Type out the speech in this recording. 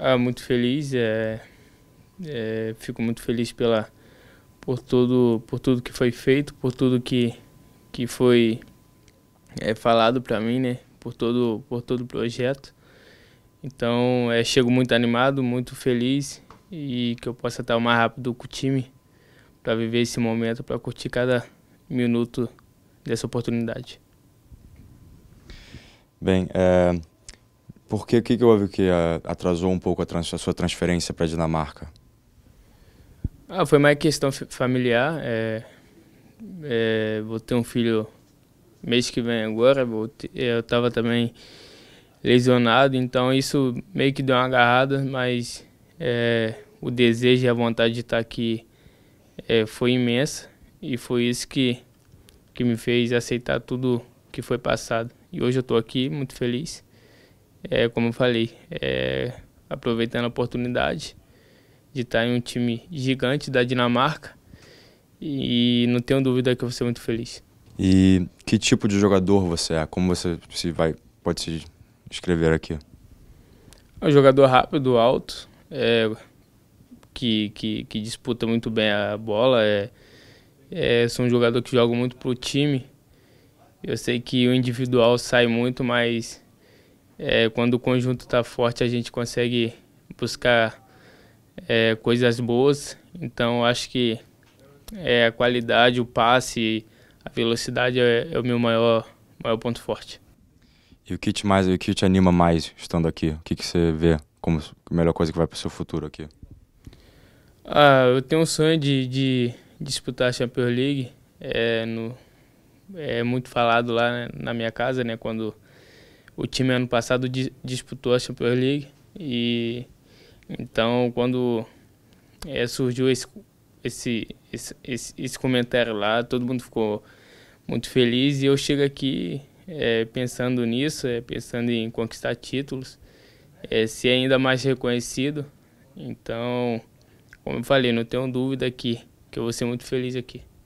Ah, muito feliz. É, é, fico muito feliz pela, por, tudo, por tudo que foi feito, por tudo que, que foi é, falado para mim, né? Por todo, por todo o projeto. Então, é, chego muito animado, muito feliz e que eu possa estar o mais rápido com o time para viver esse momento, para curtir cada minuto dessa oportunidade. Bem, é, porque o que, que houve que ah, atrasou um pouco a, trans, a sua transferência para a Dinamarca? Ah, foi mais questão familiar. É, é, vou ter um filho mês que vem agora. Ter, eu estava também lesionado, então isso meio que deu uma agarrada, mas é, o desejo e a vontade de estar tá aqui é, foi imensa e foi isso que, que me fez aceitar tudo que foi passado. E hoje eu estou aqui muito feliz é, como eu falei, é, aproveitando a oportunidade de estar em um time gigante da Dinamarca e não tenho dúvida que eu vou ser muito feliz. E que tipo de jogador você é? Como você se vai pode se escrever aqui? É um jogador rápido, alto, é, que, que, que, disputa muito bem a bola. É, é, sou um jogador que joga muito para o time. Eu sei que o individual sai muito, mas é, quando o conjunto está forte, a gente consegue buscar é, coisas boas. Então, acho que é, a qualidade, o passe, a velocidade é, é o meu maior, maior ponto forte. E o que te mais, o que te anima mais estando aqui? O que, que você vê como a melhor coisa que vai para o seu futuro aqui? Ah, eu tenho um sonho de, de disputar a Champions League. É, no, é muito falado lá né, na minha casa, né? Quando o time ano passado di disputou a Champions League e então quando é, surgiu esse, esse, esse, esse, comentário lá, todo mundo ficou muito feliz e eu chego aqui é, pensando nisso, é, pensando em conquistar títulos, é, ser ainda mais reconhecido. Então, como eu falei, não tenho dúvida aqui que eu vou ser muito feliz aqui.